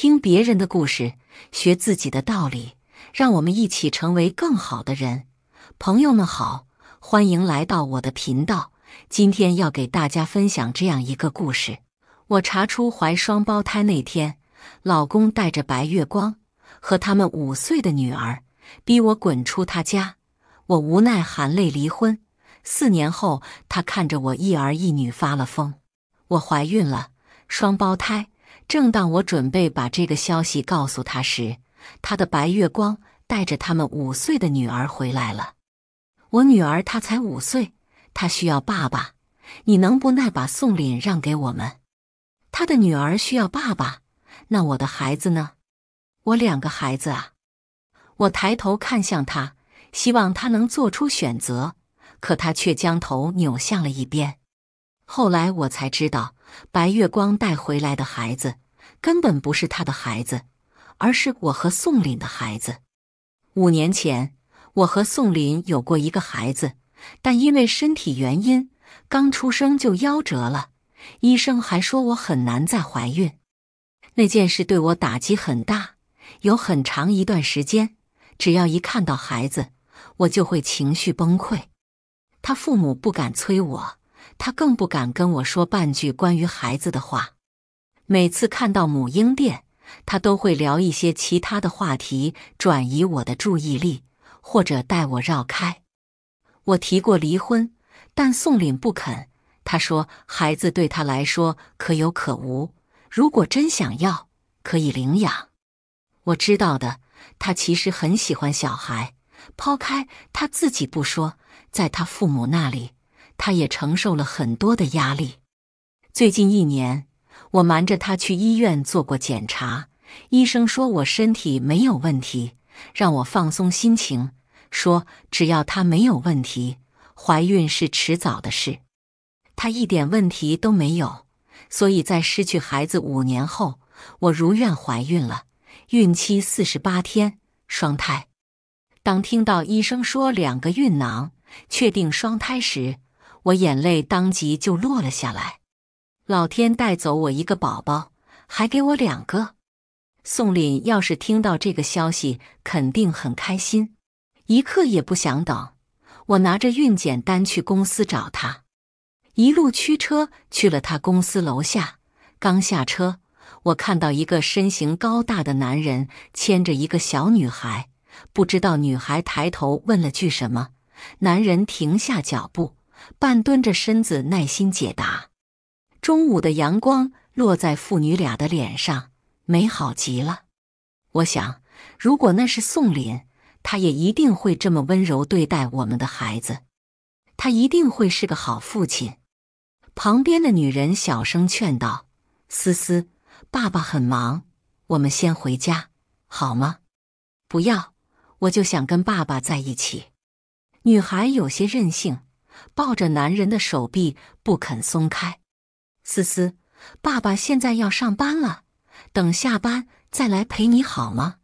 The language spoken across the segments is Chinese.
听别人的故事，学自己的道理，让我们一起成为更好的人。朋友们好，欢迎来到我的频道。今天要给大家分享这样一个故事：我查出怀双胞胎那天，老公带着白月光和他们五岁的女儿，逼我滚出他家。我无奈含泪离婚。四年后，他看着我一儿一女发了疯。我怀孕了，双胞胎。正当我准备把这个消息告诉他时，他的白月光带着他们五岁的女儿回来了。我女儿她才五岁，她需要爸爸。你能不耐把宋凛让给我们？他的女儿需要爸爸，那我的孩子呢？我两个孩子啊。我抬头看向他，希望他能做出选择，可他却将头扭向了一边。后来我才知道，白月光带回来的孩子根本不是他的孩子，而是我和宋林的孩子。五年前，我和宋林有过一个孩子，但因为身体原因，刚出生就夭折了。医生还说我很难再怀孕。那件事对我打击很大，有很长一段时间，只要一看到孩子，我就会情绪崩溃。他父母不敢催我。他更不敢跟我说半句关于孩子的话。每次看到母婴店，他都会聊一些其他的话题，转移我的注意力，或者带我绕开。我提过离婚，但宋凛不肯。他说：“孩子对他来说可有可无，如果真想要，可以领养。”我知道的，他其实很喜欢小孩。抛开他自己不说，在他父母那里。他也承受了很多的压力。最近一年，我瞒着他去医院做过检查，医生说我身体没有问题，让我放松心情，说只要他没有问题，怀孕是迟早的事。他一点问题都没有，所以在失去孩子五年后，我如愿怀孕了，孕期四十八天，双胎。当听到医生说两个孕囊，确定双胎时，我眼泪当即就落了下来，老天带走我一个宝宝，还给我两个。宋林要是听到这个消息，肯定很开心。一刻也不想等，我拿着孕检单去公司找他。一路驱车去了他公司楼下，刚下车，我看到一个身形高大的男人牵着一个小女孩，不知道女孩抬头问了句什么，男人停下脚步。半蹲着身子，耐心解答。中午的阳光落在父女俩的脸上，美好极了。我想，如果那是宋林，他也一定会这么温柔对待我们的孩子，他一定会是个好父亲。旁边的女人小声劝道：“思思，爸爸很忙，我们先回家好吗？”“不要，我就想跟爸爸在一起。”女孩有些任性。抱着男人的手臂不肯松开，思思，爸爸现在要上班了，等下班再来陪你好吗？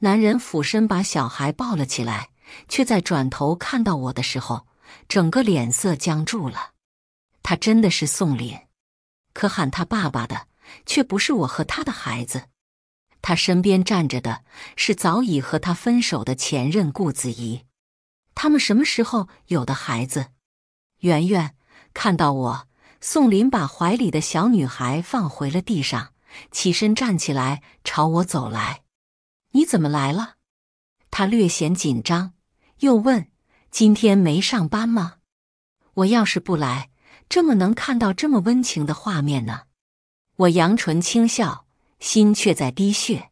男人俯身把小孩抱了起来，却在转头看到我的时候，整个脸色僵住了。他真的是宋林，可喊他爸爸的却不是我和他的孩子，他身边站着的是早已和他分手的前任顾子怡，他们什么时候有的孩子？圆圆看到我，宋林把怀里的小女孩放回了地上，起身站起来朝我走来。“你怎么来了？”他略显紧张，又问：“今天没上班吗？”我要是不来，这么能看到这么温情的画面呢？我扬唇轻笑，心却在滴血。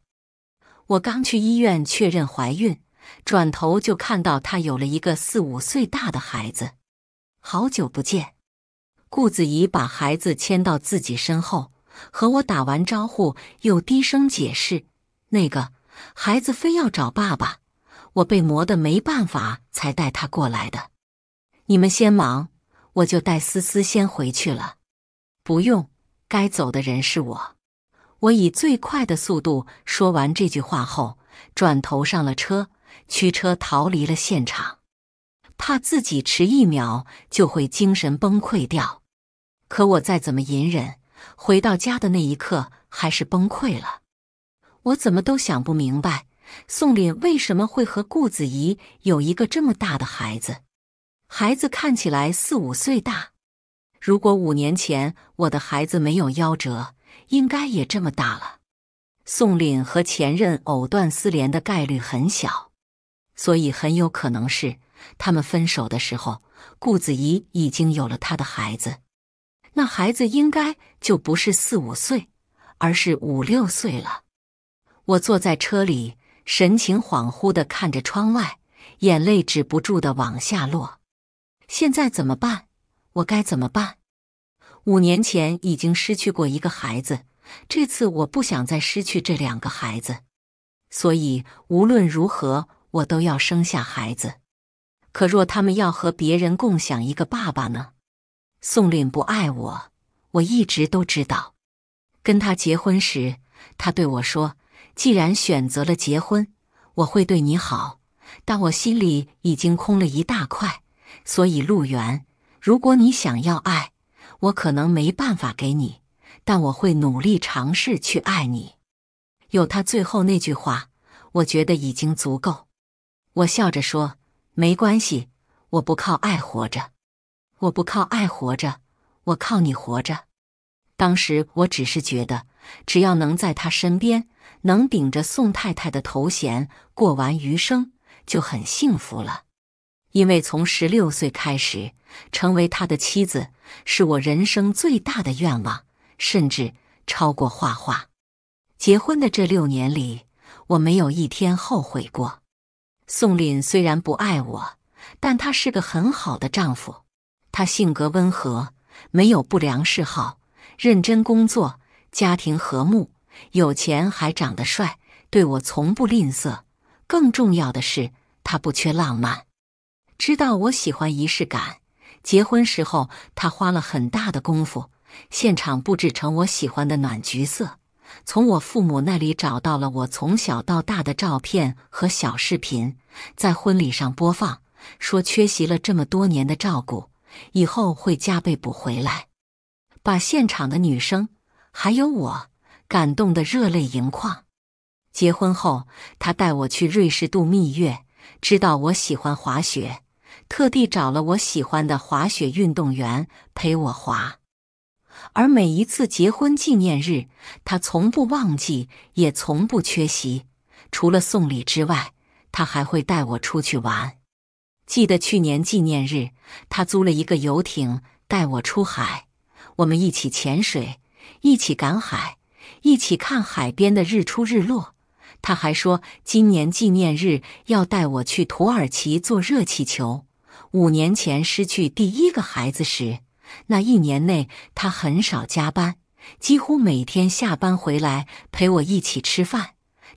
我刚去医院确认怀孕，转头就看到她有了一个四五岁大的孩子。好久不见，顾子怡把孩子牵到自己身后，和我打完招呼，又低声解释：“那个孩子非要找爸爸，我被磨得没办法，才带他过来的。”你们先忙，我就带思思先回去了。不用，该走的人是我。我以最快的速度说完这句话后，转头上了车，驱车逃离了现场。怕自己迟一秒就会精神崩溃掉，可我再怎么隐忍，回到家的那一刻还是崩溃了。我怎么都想不明白，宋凛为什么会和顾子怡有一个这么大的孩子？孩子看起来四五岁大。如果五年前我的孩子没有夭折，应该也这么大了。宋凛和前任藕断丝连的概率很小，所以很有可能是。他们分手的时候，顾子怡已经有了他的孩子，那孩子应该就不是四五岁，而是五六岁了。我坐在车里，神情恍惚的看着窗外，眼泪止不住的往下落。现在怎么办？我该怎么办？五年前已经失去过一个孩子，这次我不想再失去这两个孩子，所以无论如何，我都要生下孩子。可若他们要和别人共享一个爸爸呢？宋凛不爱我，我一直都知道。跟他结婚时，他对我说：“既然选择了结婚，我会对你好。”但我心里已经空了一大块。所以，陆源，如果你想要爱，我可能没办法给你，但我会努力尝试去爱你。有他最后那句话，我觉得已经足够。我笑着说。没关系，我不靠爱活着，我不靠爱活着，我靠你活着。当时我只是觉得，只要能在他身边，能顶着宋太太的头衔过完余生，就很幸福了。因为从十六岁开始，成为他的妻子是我人生最大的愿望，甚至超过画画。结婚的这六年里，我没有一天后悔过。宋凛虽然不爱我，但他是个很好的丈夫。他性格温和，没有不良嗜好，认真工作，家庭和睦，有钱还长得帅，对我从不吝啬。更重要的是，他不缺浪漫，知道我喜欢仪式感，结婚时候他花了很大的功夫，现场布置成我喜欢的暖橘色。从我父母那里找到了我从小到大的照片和小视频，在婚礼上播放，说缺席了这么多年的照顾，以后会加倍补回来，把现场的女生还有我感动得热泪盈眶。结婚后，他带我去瑞士度蜜月，知道我喜欢滑雪，特地找了我喜欢的滑雪运动员陪我滑。而每一次结婚纪念日，他从不忘记，也从不缺席。除了送礼之外，他还会带我出去玩。记得去年纪念日，他租了一个游艇带我出海，我们一起潜水，一起赶海，一起看海边的日出日落。他还说，今年纪念日要带我去土耳其坐热气球。五年前失去第一个孩子时。那一年内，他很少加班，几乎每天下班回来陪我一起吃饭，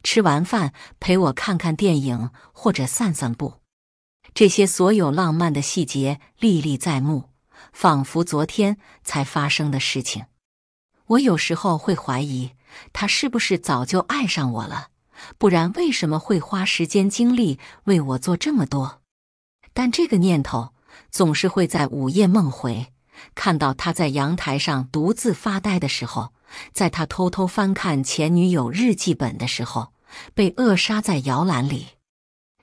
吃完饭陪我看看电影或者散散步。这些所有浪漫的细节历历在目，仿佛昨天才发生的事情。我有时候会怀疑，他是不是早就爱上我了？不然为什么会花时间精力为我做这么多？但这个念头总是会在午夜梦回。看到他在阳台上独自发呆的时候，在他偷偷翻看前女友日记本的时候，被扼杀在摇篮里。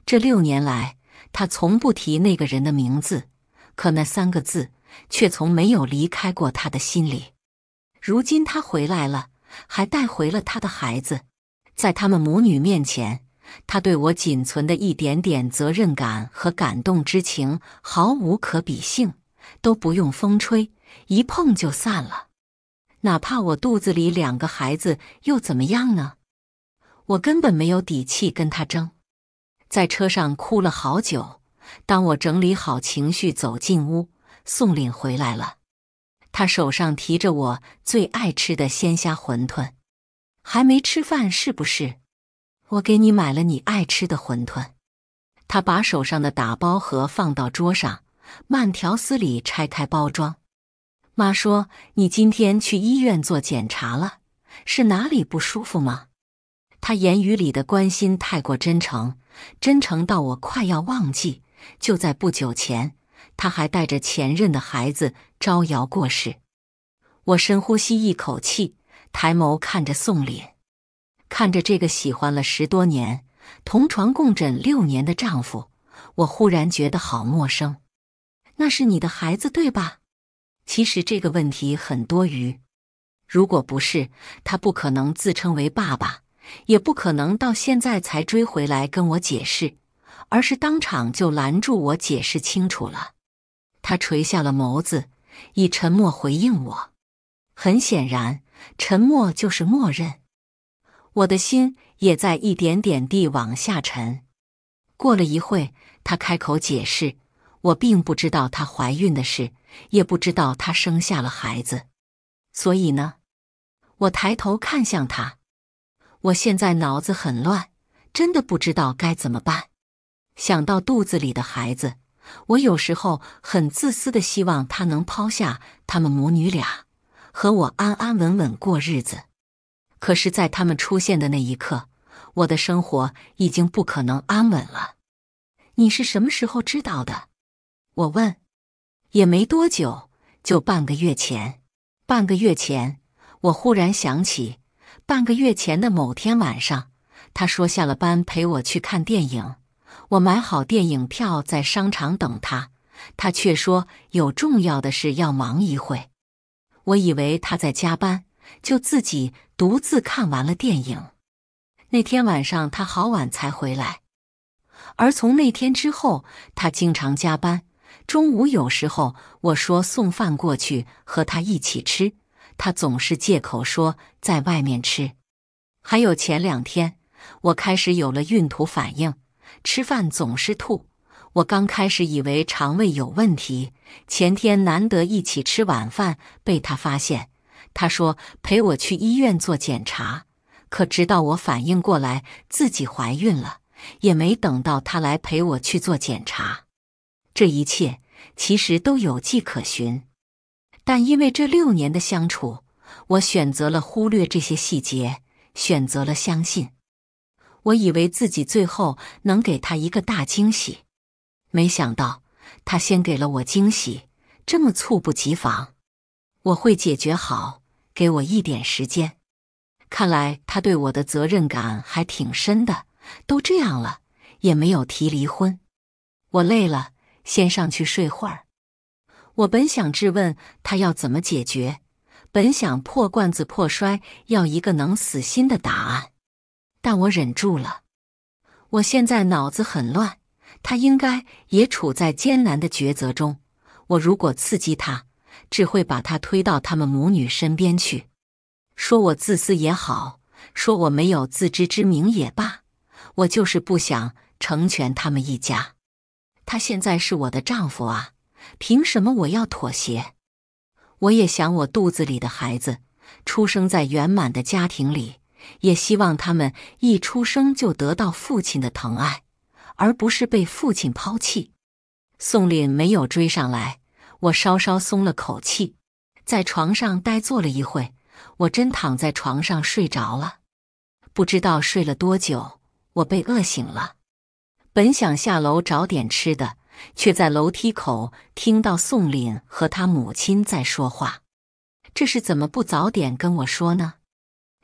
这六年来，他从不提那个人的名字，可那三个字却从没有离开过他的心里。如今他回来了，还带回了他的孩子。在他们母女面前，他对我仅存的一点点责任感和感动之情毫无可比性。都不用风吹，一碰就散了。哪怕我肚子里两个孩子又怎么样呢？我根本没有底气跟他争。在车上哭了好久。当我整理好情绪走进屋，宋岭回来了，他手上提着我最爱吃的鲜虾馄饨，还没吃饭是不是？我给你买了你爱吃的馄饨。他把手上的打包盒放到桌上。慢条斯理拆开包装，妈说：“你今天去医院做检查了，是哪里不舒服吗？”她言语里的关心太过真诚，真诚到我快要忘记，就在不久前，她还带着前任的孩子招摇过市。我深呼吸一口气，抬眸看着宋林，看着这个喜欢了十多年、同床共枕六年的丈夫，我忽然觉得好陌生。那是你的孩子对吧？其实这个问题很多余。如果不是他，不可能自称为爸爸，也不可能到现在才追回来跟我解释，而是当场就拦住我解释清楚了。他垂下了眸子，以沉默回应我。很显然，沉默就是默认。我的心也在一点点地往下沉。过了一会，他开口解释。我并不知道她怀孕的事，也不知道她生下了孩子，所以呢，我抬头看向她。我现在脑子很乱，真的不知道该怎么办。想到肚子里的孩子，我有时候很自私的希望他能抛下他们母女俩，和我安安稳稳过日子。可是，在他们出现的那一刻，我的生活已经不可能安稳了。你是什么时候知道的？我问，也没多久，就半个月前。半个月前，我忽然想起，半个月前的某天晚上，他说下了班陪我去看电影，我买好电影票在商场等他，他却说有重要的事要忙一会。我以为他在加班，就自己独自看完了电影。那天晚上他好晚才回来，而从那天之后，他经常加班。中午有时候我说送饭过去和他一起吃，他总是借口说在外面吃。还有前两天，我开始有了孕吐反应，吃饭总是吐。我刚开始以为肠胃有问题，前天难得一起吃晚饭，被他发现，他说陪我去医院做检查。可直到我反应过来自己怀孕了，也没等到他来陪我去做检查。这一切其实都有迹可循，但因为这六年的相处，我选择了忽略这些细节，选择了相信。我以为自己最后能给他一个大惊喜，没想到他先给了我惊喜，这么猝不及防。我会解决好，给我一点时间。看来他对我的责任感还挺深的，都这样了也没有提离婚。我累了。先上去睡会儿。我本想质问他要怎么解决，本想破罐子破摔，要一个能死心的答案，但我忍住了。我现在脑子很乱，他应该也处在艰难的抉择中。我如果刺激他，只会把他推到他们母女身边去。说我自私也好，说我没有自知之明也罢，我就是不想成全他们一家。他现在是我的丈夫啊，凭什么我要妥协？我也想我肚子里的孩子出生在圆满的家庭里，也希望他们一出生就得到父亲的疼爱，而不是被父亲抛弃。宋林没有追上来，我稍稍松了口气，在床上呆坐了一会，我真躺在床上睡着了，不知道睡了多久，我被饿醒了。本想下楼找点吃的，却在楼梯口听到宋林和他母亲在说话。这是怎么不早点跟我说呢？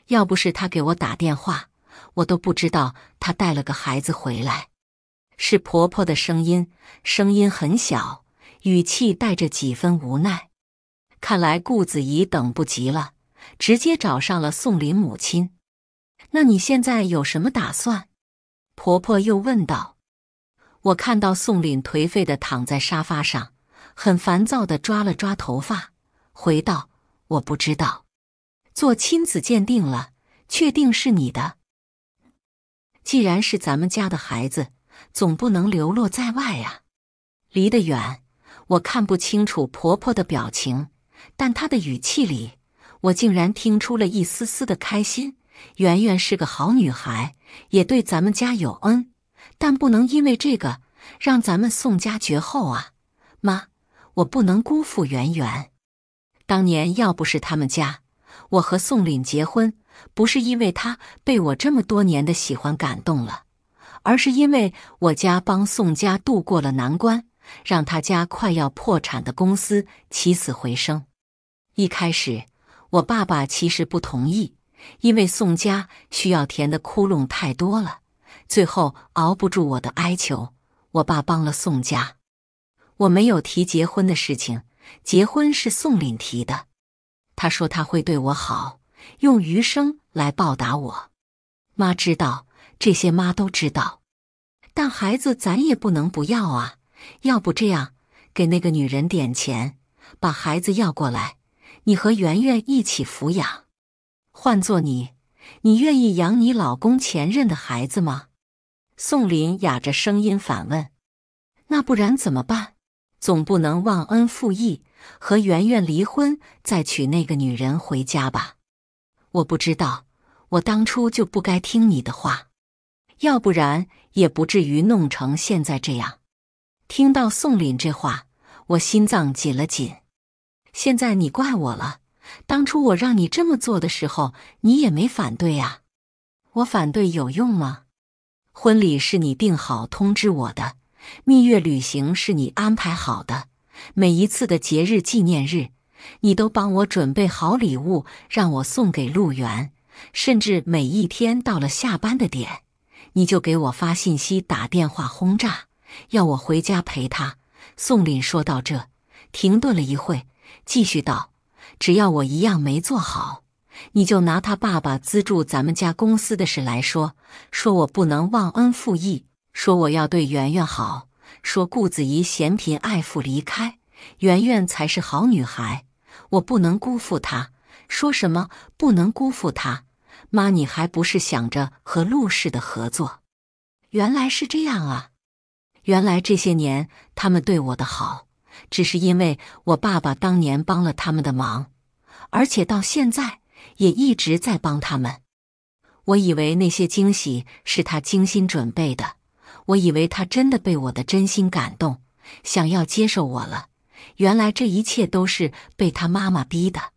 要不是他给我打电话，我都不知道他带了个孩子回来。是婆婆的声音，声音很小，语气带着几分无奈。看来顾子怡等不及了，直接找上了宋林母亲。那你现在有什么打算？婆婆又问道。我看到宋林颓废的躺在沙发上，很烦躁的抓了抓头发，回道：“我不知道，做亲子鉴定了，确定是你的。既然是咱们家的孩子，总不能流落在外啊。离得远，我看不清楚婆婆的表情，但她的语气里，我竟然听出了一丝丝的开心。圆圆是个好女孩，也对咱们家有恩。”但不能因为这个让咱们宋家绝后啊！妈，我不能辜负圆圆。当年要不是他们家，我和宋凛结婚，不是因为他被我这么多年的喜欢感动了，而是因为我家帮宋家渡过了难关，让他家快要破产的公司起死回生。一开始，我爸爸其实不同意，因为宋家需要填的窟窿太多了。最后熬不住我的哀求，我爸帮了宋家。我没有提结婚的事情，结婚是宋林提的。他说他会对我好，用余生来报答我。妈知道这些，妈都知道。但孩子咱也不能不要啊！要不这样，给那个女人点钱，把孩子要过来，你和圆圆一起抚养。换做你，你愿意养你老公前任的孩子吗？宋林哑着声音反问：“那不然怎么办？总不能忘恩负义，和圆圆离婚，再娶那个女人回家吧？”我不知道，我当初就不该听你的话，要不然也不至于弄成现在这样。听到宋林这话，我心脏紧了紧。现在你怪我了？当初我让你这么做的时候，你也没反对啊？我反对有用吗？婚礼是你定好通知我的，蜜月旅行是你安排好的，每一次的节日纪念日，你都帮我准备好礼物让我送给陆远，甚至每一天到了下班的点，你就给我发信息打电话轰炸，要我回家陪他。宋林说到这，停顿了一会，继续道：“只要我一样没做好。”你就拿他爸爸资助咱们家公司的事来说，说我不能忘恩负义，说我要对圆圆好，说顾子怡嫌贫爱富离开圆圆才是好女孩，我不能辜负她，说什么不能辜负她，妈你还不是想着和陆氏的合作？原来是这样啊！原来这些年他们对我的好，只是因为我爸爸当年帮了他们的忙，而且到现在。也一直在帮他们。我以为那些惊喜是他精心准备的，我以为他真的被我的真心感动，想要接受我了。原来这一切都是被他妈妈逼的。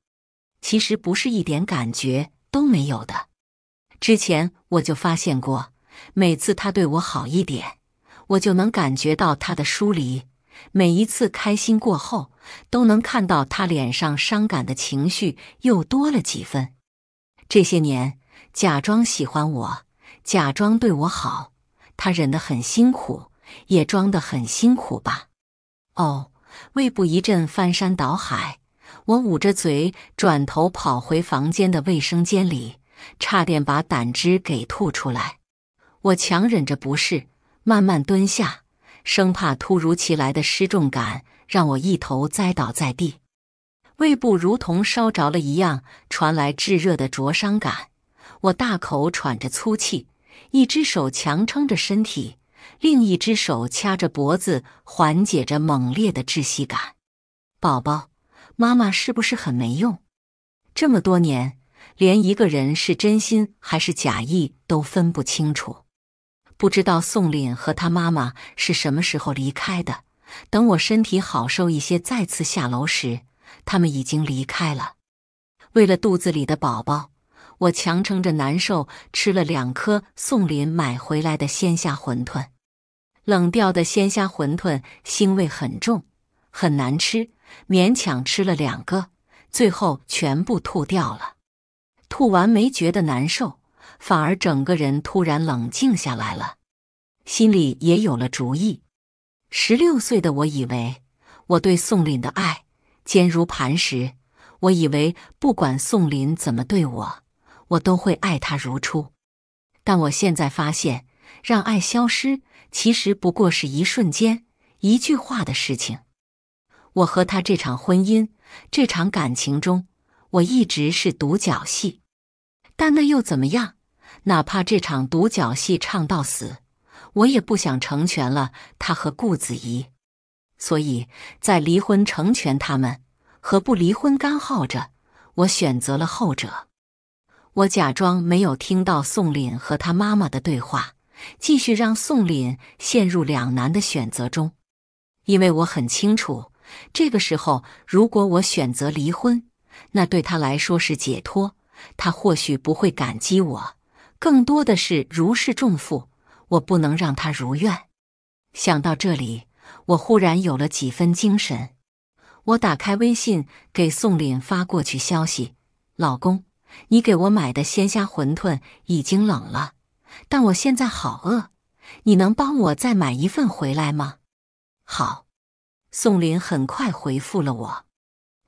其实不是一点感觉都没有的。之前我就发现过，每次他对我好一点，我就能感觉到他的疏离。每一次开心过后，都能看到他脸上伤感的情绪又多了几分。这些年，假装喜欢我，假装对我好，他忍得很辛苦，也装得很辛苦吧？哦，胃部一阵翻山倒海，我捂着嘴，转头跑回房间的卫生间里，差点把胆汁给吐出来。我强忍着不适，慢慢蹲下。生怕突如其来的失重感让我一头栽倒在地，胃部如同烧着了一样，传来炙热的灼伤感。我大口喘着粗气，一只手强撑着身体，另一只手掐着脖子，缓解着猛烈的窒息感。宝宝，妈妈是不是很没用？这么多年，连一个人是真心还是假意都分不清楚。不知道宋林和他妈妈是什么时候离开的。等我身体好受一些，再次下楼时，他们已经离开了。为了肚子里的宝宝，我强撑着难受，吃了两颗宋林买回来的鲜虾馄饨。冷掉的鲜虾馄饨腥味很重，很难吃，勉强吃了两个，最后全部吐掉了。吐完没觉得难受。反而整个人突然冷静下来了，心里也有了主意。十六岁的我以为，我对宋林的爱坚如磐石，我以为不管宋林怎么对我，我都会爱他如初。但我现在发现，让爱消失其实不过是一瞬间、一句话的事情。我和他这场婚姻、这场感情中，我一直是独角戏，但那又怎么样？哪怕这场独角戏唱到死，我也不想成全了他和顾子怡。所以在离婚成全他们，和不离婚干耗着，我选择了后者。我假装没有听到宋凛和他妈妈的对话，继续让宋凛陷入两难的选择中。因为我很清楚，这个时候如果我选择离婚，那对他来说是解脱，他或许不会感激我。更多的是如释重负，我不能让他如愿。想到这里，我忽然有了几分精神。我打开微信，给宋林发过去消息：“老公，你给我买的鲜虾馄饨已经冷了，但我现在好饿，你能帮我再买一份回来吗？”好，宋林很快回复了我，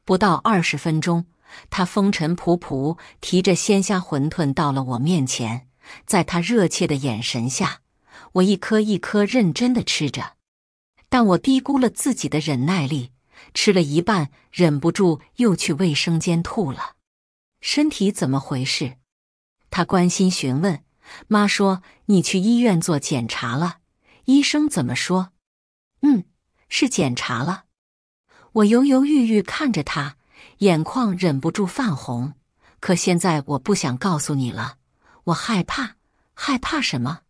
不到二十分钟。他风尘仆仆，提着鲜虾馄饨到了我面前。在他热切的眼神下，我一颗一颗认真的吃着。但我低估了自己的忍耐力，吃了一半，忍不住又去卫生间吐了。身体怎么回事？他关心询问。妈说：“你去医院做检查了，医生怎么说？”“嗯，是检查了。”我犹犹豫豫看着他。眼眶忍不住泛红，可现在我不想告诉你了，我害怕，害怕什么？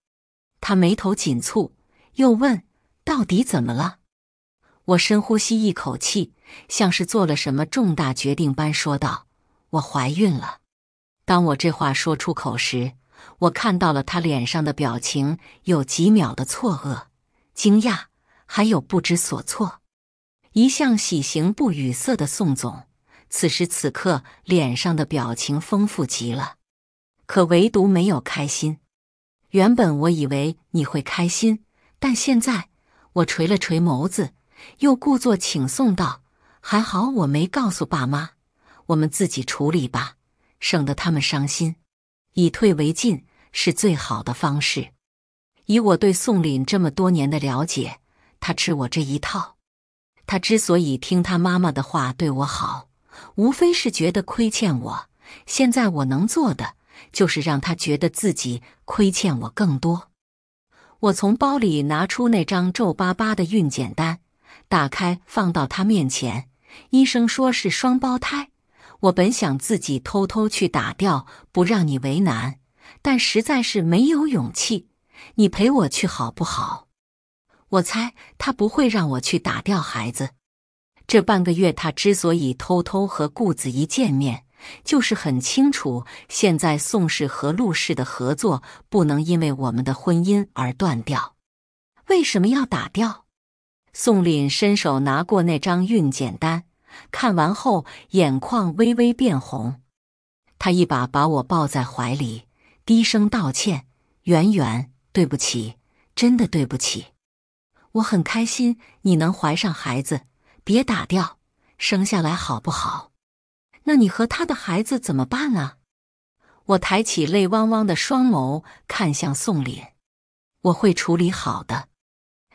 他眉头紧蹙，又问：“到底怎么了？”我深呼吸一口气，像是做了什么重大决定般说道：“我怀孕了。”当我这话说出口时，我看到了他脸上的表情，有几秒的错愕、惊讶，还有不知所措。一向喜形不语色的宋总。此时此刻，脸上的表情丰富极了，可唯独没有开心。原本我以为你会开心，但现在我垂了垂眸子，又故作请送道：“还好我没告诉爸妈，我们自己处理吧，省得他们伤心。以退为进是最好的方式。以我对宋凛这么多年的了解，他吃我这一套。他之所以听他妈妈的话对我好。”无非是觉得亏欠我，现在我能做的就是让他觉得自己亏欠我更多。我从包里拿出那张皱巴巴的孕检单，打开放到他面前。医生说是双胞胎，我本想自己偷偷去打掉，不让你为难，但实在是没有勇气。你陪我去好不好？我猜他不会让我去打掉孩子。这半个月，他之所以偷偷和顾子怡见面，就是很清楚现在宋氏和陆氏的合作不能因为我们的婚姻而断掉。为什么要打掉？宋凛伸手拿过那张孕检单，看完后眼眶微微变红，他一把把我抱在怀里，低声道歉：“圆圆，对不起，真的对不起。我很开心你能怀上孩子。”别打掉，生下来好不好？那你和他的孩子怎么办啊？我抬起泪汪汪的双眸看向宋林，我会处理好的。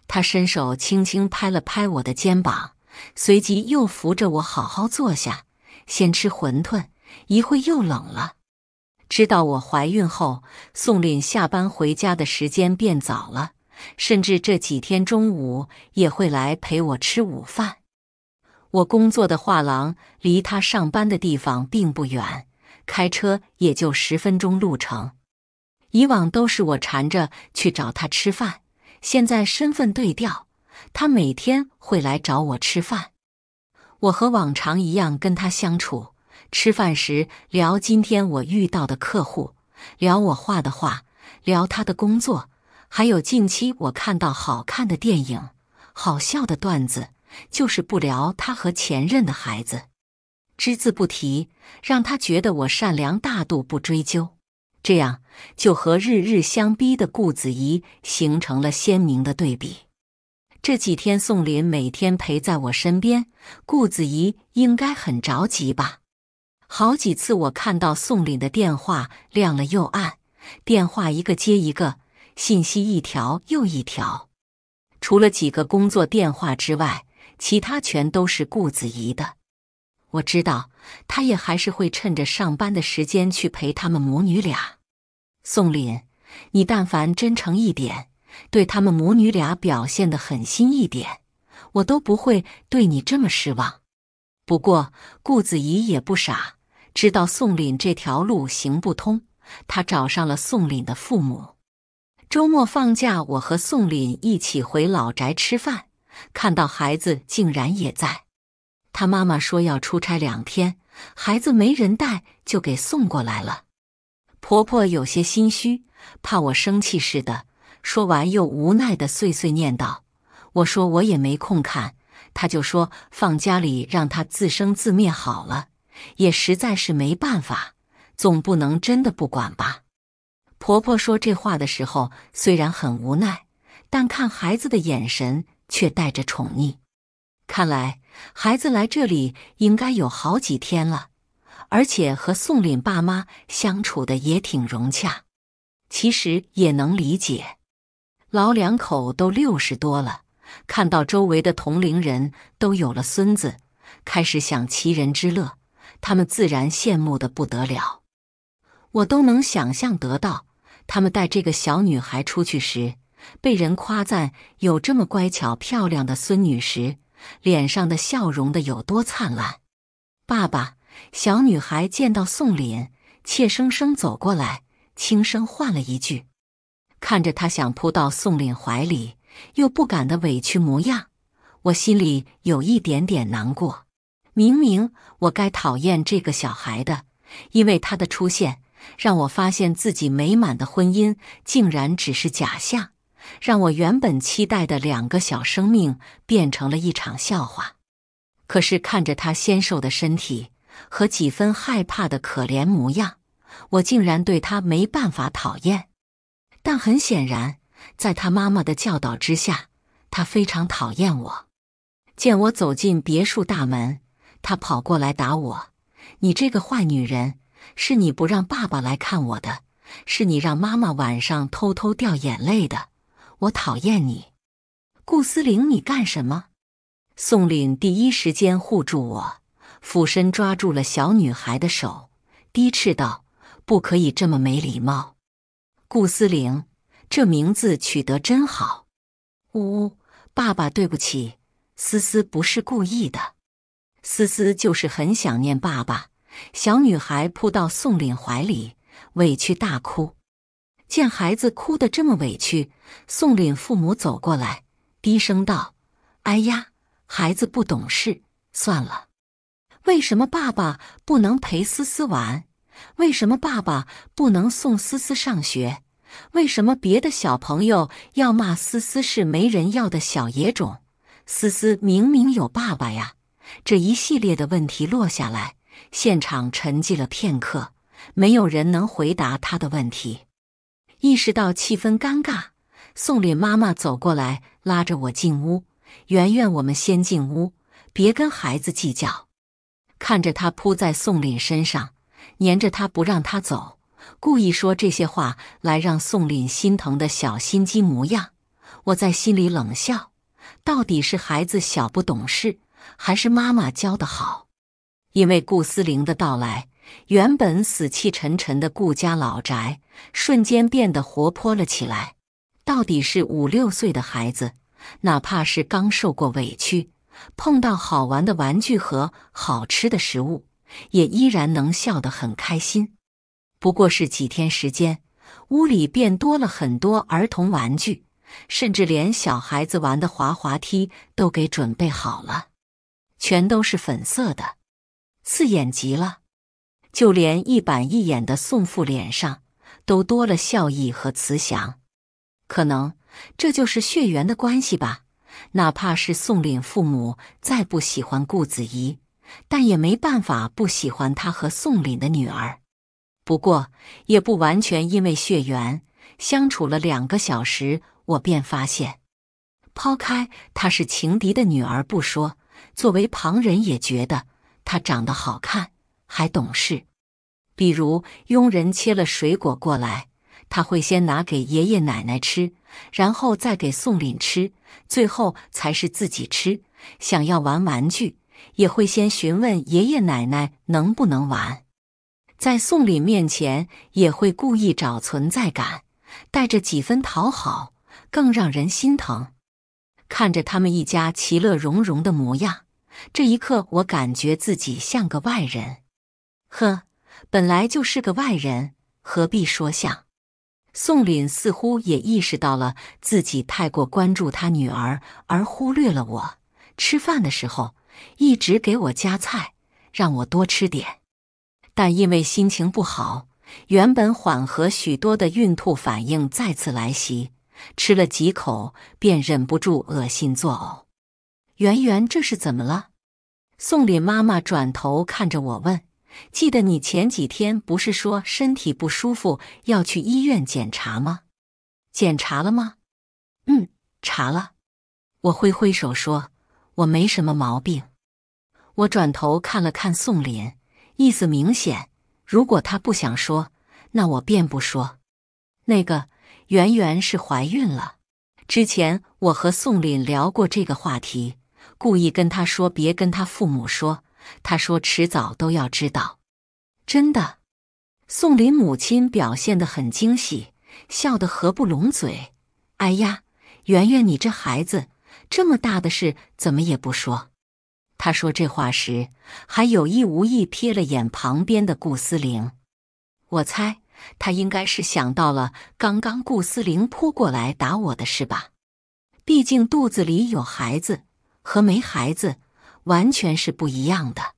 他伸手轻轻拍了拍我的肩膀，随即又扶着我好好坐下，先吃馄饨，一会又冷了。知道我怀孕后，宋林下班回家的时间变早了，甚至这几天中午也会来陪我吃午饭。我工作的画廊离他上班的地方并不远，开车也就十分钟路程。以往都是我缠着去找他吃饭，现在身份对调，他每天会来找我吃饭。我和往常一样跟他相处，吃饭时聊今天我遇到的客户，聊我画的画，聊他的工作，还有近期我看到好看的电影、好笑的段子。就是不聊他和前任的孩子，只字不提，让他觉得我善良大度，不追究。这样就和日日相逼的顾子怡形成了鲜明的对比。这几天，宋林每天陪在我身边，顾子怡应该很着急吧？好几次，我看到宋林的电话亮了又暗，电话一个接一个，信息一条又一条，除了几个工作电话之外。其他全都是顾子怡的，我知道，他也还是会趁着上班的时间去陪他们母女俩。宋林，你但凡真诚一点，对他们母女俩表现的狠心一点，我都不会对你这么失望。不过顾子怡也不傻，知道宋林这条路行不通，他找上了宋林的父母。周末放假，我和宋林一起回老宅吃饭。看到孩子竟然也在，他妈妈说要出差两天，孩子没人带就给送过来了。婆婆有些心虚，怕我生气似的。说完又无奈地碎碎念道：“我说我也没空看，他就说放家里让他自生自灭好了。也实在是没办法，总不能真的不管吧。”婆婆说这话的时候虽然很无奈，但看孩子的眼神。却带着宠溺，看来孩子来这里应该有好几天了，而且和宋林爸妈相处的也挺融洽。其实也能理解，老两口都六十多了，看到周围的同龄人都有了孙子，开始享其人之乐，他们自然羡慕的不得了。我都能想象得到，他们带这个小女孩出去时。被人夸赞有这么乖巧漂亮的孙女时，脸上的笑容的有多灿烂？爸爸，小女孩见到宋林，怯生生走过来，轻声唤了一句。看着她想扑到宋林怀里又不敢的委屈模样，我心里有一点点难过。明明我该讨厌这个小孩的，因为他的出现让我发现自己美满的婚姻竟然只是假象。让我原本期待的两个小生命变成了一场笑话。可是看着他纤瘦的身体和几分害怕的可怜模样，我竟然对他没办法讨厌。但很显然，在他妈妈的教导之下，他非常讨厌我。见我走进别墅大门，他跑过来打我：“你这个坏女人，是你不让爸爸来看我的，是你让妈妈晚上偷偷掉眼泪的。”我讨厌你，顾思玲，你干什么？宋凛第一时间护住我，俯身抓住了小女孩的手，低斥道：“不可以这么没礼貌。”顾思玲，这名字取得真好。呜呜，爸爸对不起，思思不是故意的，思思就是很想念爸爸。小女孩扑到宋凛怀里，委屈大哭。见孩子哭得这么委屈。宋凛父母走过来，低声道：“哎呀，孩子不懂事，算了。”“为什么爸爸不能陪思思玩？为什么爸爸不能送思思上学？为什么别的小朋友要骂思思是没人要的小野种？思思明明有爸爸呀！”这一系列的问题落下来，现场沉寂了片刻，没有人能回答他的问题。意识到气氛尴尬。宋林妈妈走过来，拉着我进屋。圆圆，我们先进屋，别跟孩子计较。看着他扑在宋林身上，粘着他不让他走，故意说这些话来让宋林心疼的小心机模样，我在心里冷笑：到底是孩子小不懂事，还是妈妈教的好？因为顾思玲的到来，原本死气沉沉的顾家老宅瞬间变得活泼了起来。到底是五六岁的孩子，哪怕是刚受过委屈，碰到好玩的玩具和好吃的食物，也依然能笑得很开心。不过是几天时间，屋里便多了很多儿童玩具，甚至连小孩子玩的滑滑梯都给准备好了，全都是粉色的，刺眼极了。就连一板一眼的宋父脸上，都多了笑意和慈祥。可能这就是血缘的关系吧。哪怕是宋凛父母再不喜欢顾子怡，但也没办法不喜欢他和宋凛的女儿。不过也不完全因为血缘。相处了两个小时，我便发现，抛开她是情敌的女儿不说，作为旁人也觉得她长得好看，还懂事。比如佣人切了水果过来。他会先拿给爷爷奶奶吃，然后再给宋凛吃，最后才是自己吃。想要玩玩具，也会先询问爷爷奶奶能不能玩。在宋凛面前，也会故意找存在感，带着几分讨好，更让人心疼。看着他们一家其乐融融的模样，这一刻我感觉自己像个外人。呵，本来就是个外人，何必说像？宋林似乎也意识到了自己太过关注他女儿，而忽略了我。吃饭的时候一直给我夹菜，让我多吃点。但因为心情不好，原本缓和许多的孕吐反应再次来袭，吃了几口便忍不住恶心作呕。圆圆这是怎么了？宋林妈妈转头看着我问。记得你前几天不是说身体不舒服要去医院检查吗？检查了吗？嗯，查了。我挥挥手说：“我没什么毛病。”我转头看了看宋林，意思明显：如果他不想说，那我便不说。那个圆圆是怀孕了。之前我和宋林聊过这个话题，故意跟他说别跟他父母说。他说：“迟早都要知道。”真的，宋林母亲表现得很惊喜，笑得合不拢嘴。“哎呀，圆圆，你这孩子，这么大的事怎么也不说？”他说这话时，还有意无意瞥了眼旁边的顾思玲。我猜他应该是想到了刚刚顾思玲扑过来打我的事吧。毕竟肚子里有孩子，和没孩子。完全是不一样的。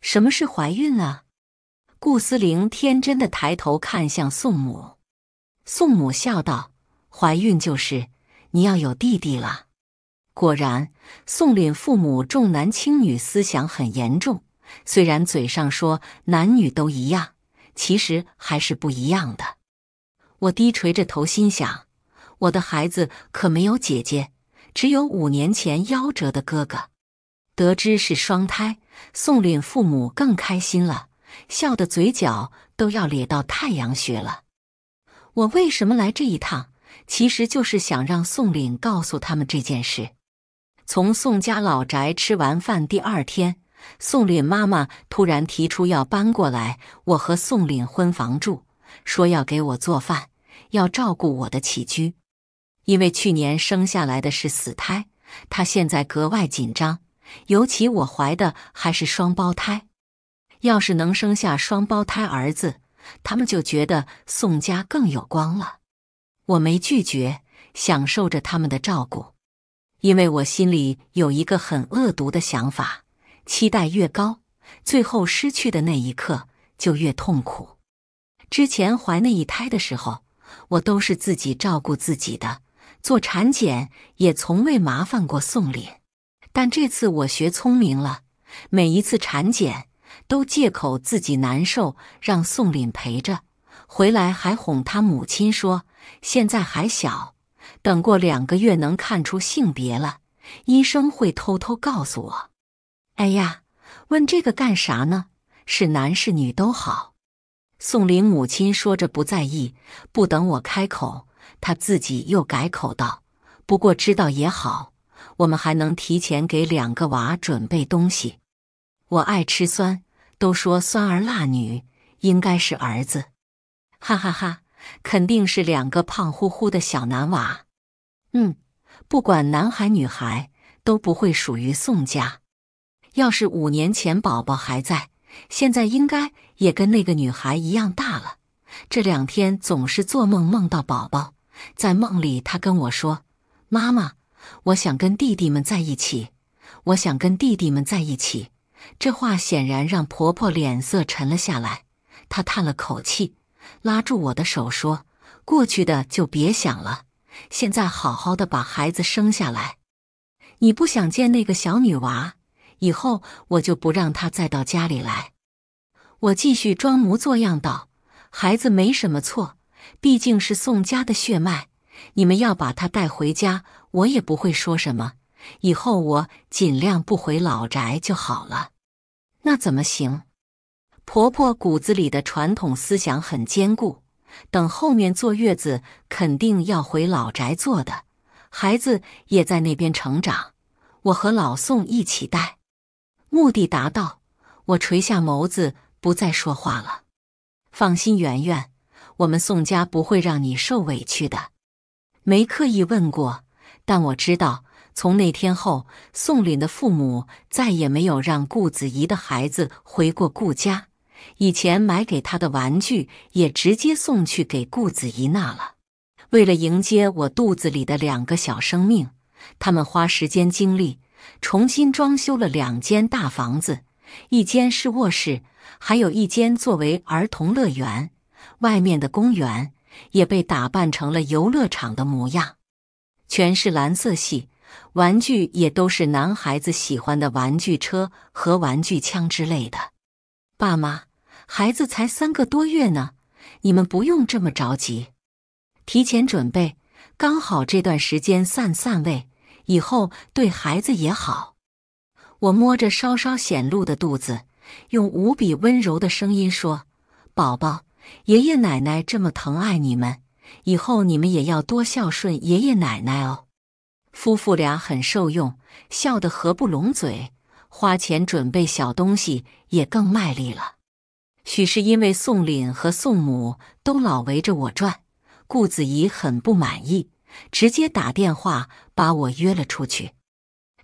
什么是怀孕啊？顾思玲天真的抬头看向宋母，宋母笑道：“怀孕就是你要有弟弟了。”果然，宋凛父母重男轻女思想很严重，虽然嘴上说男女都一样，其实还是不一样的。我低垂着头，心想：我的孩子可没有姐姐，只有五年前夭折的哥哥。得知是双胎，宋凛父母更开心了，笑得嘴角都要咧到太阳穴了。我为什么来这一趟？其实就是想让宋凛告诉他们这件事。从宋家老宅吃完饭第二天，宋凛妈妈突然提出要搬过来，我和宋凛婚房住，说要给我做饭，要照顾我的起居。因为去年生下来的是死胎，她现在格外紧张。尤其我怀的还是双胞胎，要是能生下双胞胎儿子，他们就觉得宋家更有光了。我没拒绝，享受着他们的照顾，因为我心里有一个很恶毒的想法：期待越高，最后失去的那一刻就越痛苦。之前怀那一胎的时候，我都是自己照顾自己的，做产检也从未麻烦过宋林。但这次我学聪明了，每一次产检都借口自己难受，让宋林陪着。回来还哄他母亲说：“现在还小，等过两个月能看出性别了，医生会偷偷告诉我。”哎呀，问这个干啥呢？是男是女都好。宋林母亲说着不在意，不等我开口，他自己又改口道：“不过知道也好。”我们还能提前给两个娃准备东西。我爱吃酸，都说酸儿辣女，应该是儿子，哈哈哈，肯定是两个胖乎乎的小男娃。嗯，不管男孩女孩都不会属于宋家。要是五年前宝宝还在，现在应该也跟那个女孩一样大了。这两天总是做梦，梦到宝宝，在梦里他跟我说：“妈妈。”我想跟弟弟们在一起，我想跟弟弟们在一起。这话显然让婆婆脸色沉了下来，她叹了口气，拉住我的手说：“过去的就别想了，现在好好的把孩子生下来。你不想见那个小女娃，以后我就不让她再到家里来。”我继续装模作样道：“孩子没什么错，毕竟是宋家的血脉，你们要把她带回家。”我也不会说什么，以后我尽量不回老宅就好了。那怎么行？婆婆骨子里的传统思想很坚固，等后面坐月子肯定要回老宅坐的。孩子也在那边成长，我和老宋一起带，目的达到。我垂下眸子，不再说话了。放心，圆圆，我们宋家不会让你受委屈的。没刻意问过。但我知道，从那天后，宋凛的父母再也没有让顾子怡的孩子回过顾家。以前买给他的玩具也直接送去给顾子怡那了。为了迎接我肚子里的两个小生命，他们花时间精力重新装修了两间大房子，一间是卧室，还有一间作为儿童乐园。外面的公园也被打扮成了游乐场的模样。全是蓝色系，玩具也都是男孩子喜欢的玩具车和玩具枪之类的。爸妈，孩子才三个多月呢，你们不用这么着急，提前准备，刚好这段时间散散胃，以后对孩子也好。我摸着稍稍显露的肚子，用无比温柔的声音说：“宝宝，爷爷奶奶这么疼爱你们。”以后你们也要多孝顺爷爷奶奶哦。夫妇俩很受用，笑得合不拢嘴，花钱准备小东西也更卖力了。许是因为宋凛和宋母都老围着我转，顾子怡很不满意，直接打电话把我约了出去。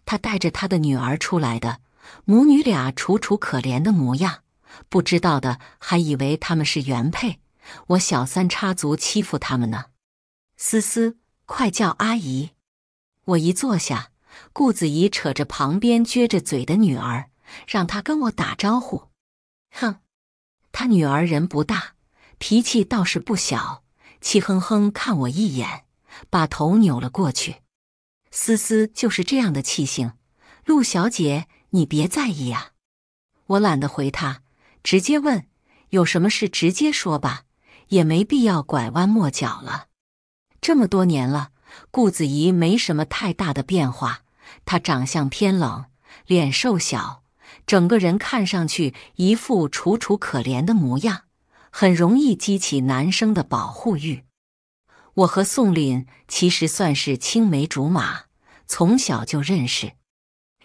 他带着他的女儿出来的，母女俩楚楚可怜的模样，不知道的还以为他们是原配。我小三插足欺负他们呢，思思，快叫阿姨。我一坐下，顾子怡扯着旁边撅着嘴的女儿，让她跟我打招呼。哼，她女儿人不大，脾气倒是不小，气哼哼看我一眼，把头扭了过去。思思就是这样的气性，陆小姐，你别在意啊。我懒得回她，直接问有什么事，直接说吧。也没必要拐弯抹角了。这么多年了，顾子怡没什么太大的变化。她长相偏冷，脸瘦小，整个人看上去一副楚楚可怜的模样，很容易激起男生的保护欲。我和宋林其实算是青梅竹马，从小就认识。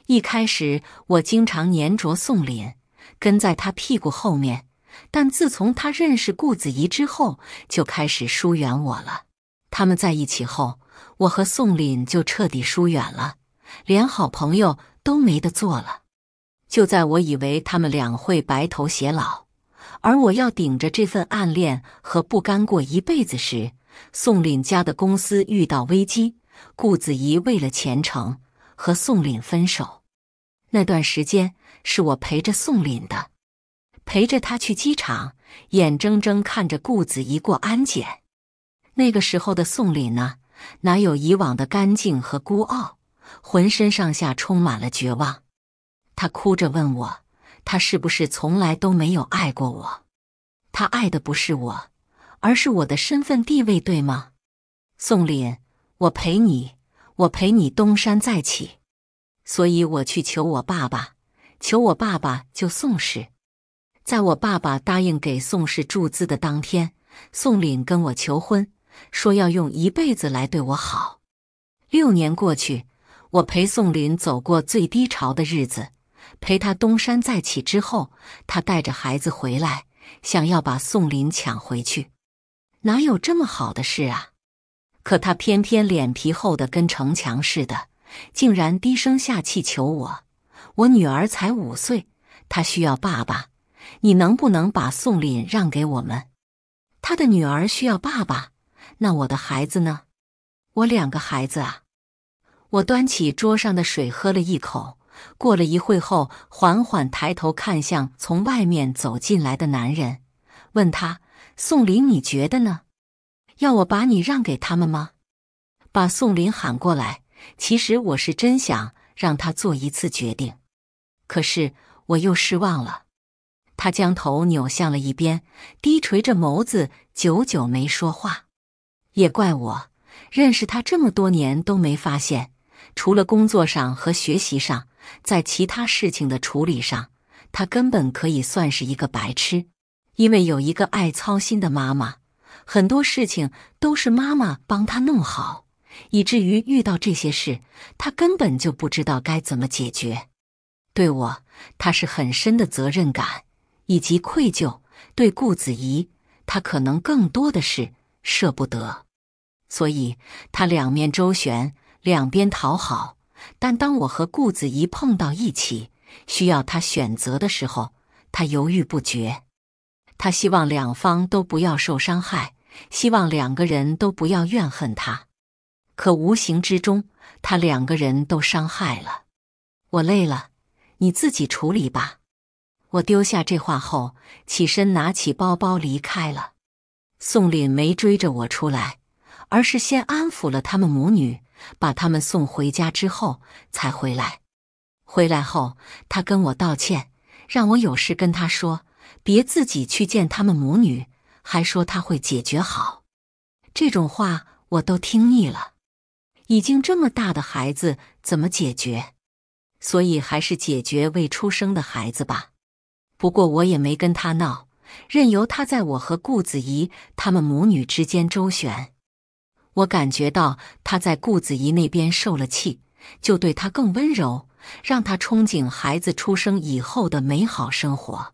一开始我经常黏着宋林，跟在他屁股后面。但自从他认识顾子怡之后，就开始疏远我了。他们在一起后，我和宋凛就彻底疏远了，连好朋友都没得做了。就在我以为他们俩会白头偕老，而我要顶着这份暗恋和不甘过一辈子时，宋凛家的公司遇到危机，顾子怡为了前程和宋凛分手。那段时间是我陪着宋凛的。陪着他去机场，眼睁睁看着顾子怡过安检。那个时候的宋凛呢，哪有以往的干净和孤傲？浑身上下充满了绝望。他哭着问我：“他是不是从来都没有爱过我？他爱的不是我，而是我的身份地位，对吗？”宋凛，我陪你，我陪你东山再起。所以我去求我爸爸，求我爸爸救宋氏。在我爸爸答应给宋氏注资的当天，宋林跟我求婚，说要用一辈子来对我好。六年过去，我陪宋林走过最低潮的日子，陪他东山再起之后，他带着孩子回来，想要把宋林抢回去，哪有这么好的事啊？可他偏偏脸皮厚的跟城墙似的，竟然低声下气求我。我女儿才五岁，她需要爸爸。你能不能把宋林让给我们？他的女儿需要爸爸，那我的孩子呢？我两个孩子啊！我端起桌上的水喝了一口，过了一会后，缓缓抬头看向从外面走进来的男人，问他：“宋林，你觉得呢？要我把你让给他们吗？”把宋林喊过来。其实我是真想让他做一次决定，可是我又失望了。他将头扭向了一边，低垂着眸子，久久没说话。也怪我，认识他这么多年都没发现，除了工作上和学习上，在其他事情的处理上，他根本可以算是一个白痴。因为有一个爱操心的妈妈，很多事情都是妈妈帮他弄好，以至于遇到这些事，他根本就不知道该怎么解决。对我，他是很深的责任感。以及愧疚，对顾子怡，他可能更多的是舍不得，所以他两面周旋，两边讨好。但当我和顾子怡碰到一起，需要他选择的时候，他犹豫不决。他希望两方都不要受伤害，希望两个人都不要怨恨他。可无形之中，他两个人都伤害了。我累了，你自己处理吧。我丢下这话后，起身拿起包包离开了。宋林没追着我出来，而是先安抚了他们母女，把他们送回家之后才回来。回来后，他跟我道歉，让我有事跟他说，别自己去见他们母女，还说他会解决好。这种话我都听腻了。已经这么大的孩子怎么解决？所以还是解决未出生的孩子吧。不过我也没跟他闹，任由他在我和顾子怡他们母女之间周旋。我感觉到他在顾子怡那边受了气，就对他更温柔，让他憧憬孩子出生以后的美好生活。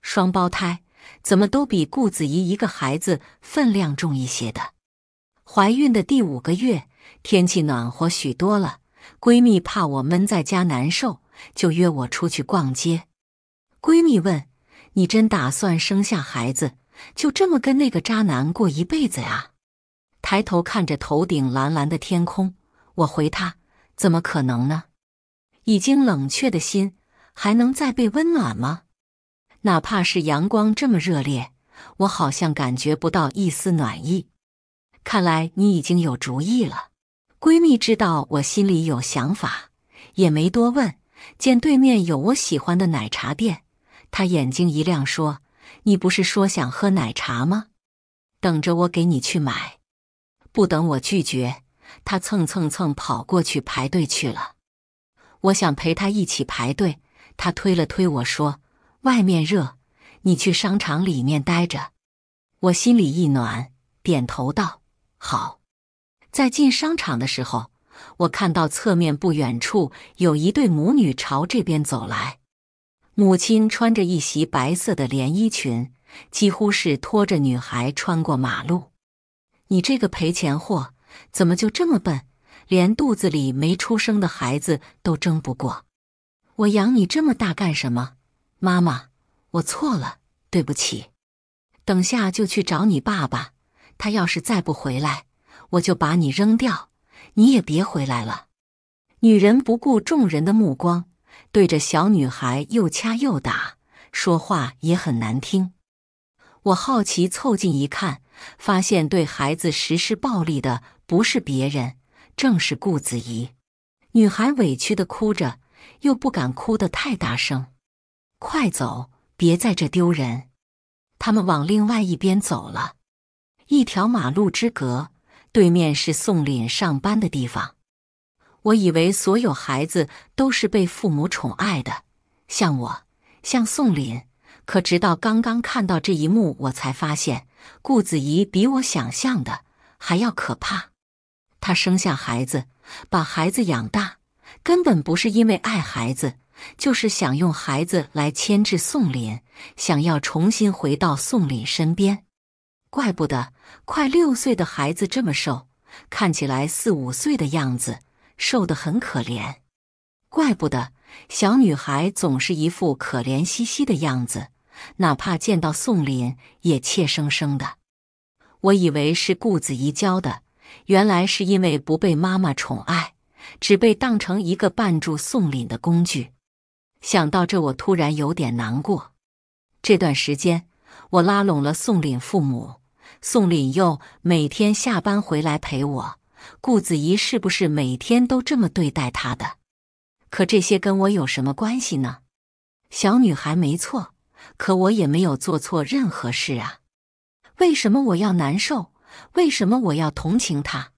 双胞胎怎么都比顾子怡一个孩子分量重一些的。怀孕的第五个月，天气暖和许多了，闺蜜怕我闷在家难受，就约我出去逛街。闺蜜问：“你真打算生下孩子，就这么跟那个渣男过一辈子呀？”抬头看着头顶蓝蓝的天空，我回他：“怎么可能呢？已经冷却的心还能再被温暖吗？哪怕是阳光这么热烈，我好像感觉不到一丝暖意。看来你已经有主意了。”闺蜜知道我心里有想法，也没多问。见对面有我喜欢的奶茶店。他眼睛一亮，说：“你不是说想喝奶茶吗？等着我给你去买。”不等我拒绝，他蹭蹭蹭跑过去排队去了。我想陪他一起排队，他推了推我说：“外面热，你去商场里面待着。”我心里一暖，点头道：“好。”在进商场的时候，我看到侧面不远处有一对母女朝这边走来。母亲穿着一袭白色的连衣裙，几乎是拖着女孩穿过马路。你这个赔钱货，怎么就这么笨，连肚子里没出生的孩子都争不过？我养你这么大干什么？妈妈，我错了，对不起。等下就去找你爸爸，他要是再不回来，我就把你扔掉，你也别回来了。女人不顾众人的目光。对着小女孩又掐又打，说话也很难听。我好奇凑近一看，发现对孩子实施暴力的不是别人，正是顾子怡。女孩委屈的哭着，又不敢哭得太大声。快走，别在这丢人！他们往另外一边走了，一条马路之隔，对面是宋凛上班的地方。我以为所有孩子都是被父母宠爱的，像我，像宋林。可直到刚刚看到这一幕，我才发现顾子怡比我想象的还要可怕。她生下孩子，把孩子养大，根本不是因为爱孩子，就是想用孩子来牵制宋林，想要重新回到宋林身边。怪不得快六岁的孩子这么瘦，看起来四五岁的样子。瘦得很可怜，怪不得小女孩总是一副可怜兮兮的样子，哪怕见到宋林也怯生生的。我以为是顾子怡教的，原来是因为不被妈妈宠爱，只被当成一个绊住宋林的工具。想到这，我突然有点难过。这段时间，我拉拢了宋林父母，宋林又每天下班回来陪我。顾子怡是不是每天都这么对待他的？可这些跟我有什么关系呢？小女孩没错，可我也没有做错任何事啊！为什么我要难受？为什么我要同情她？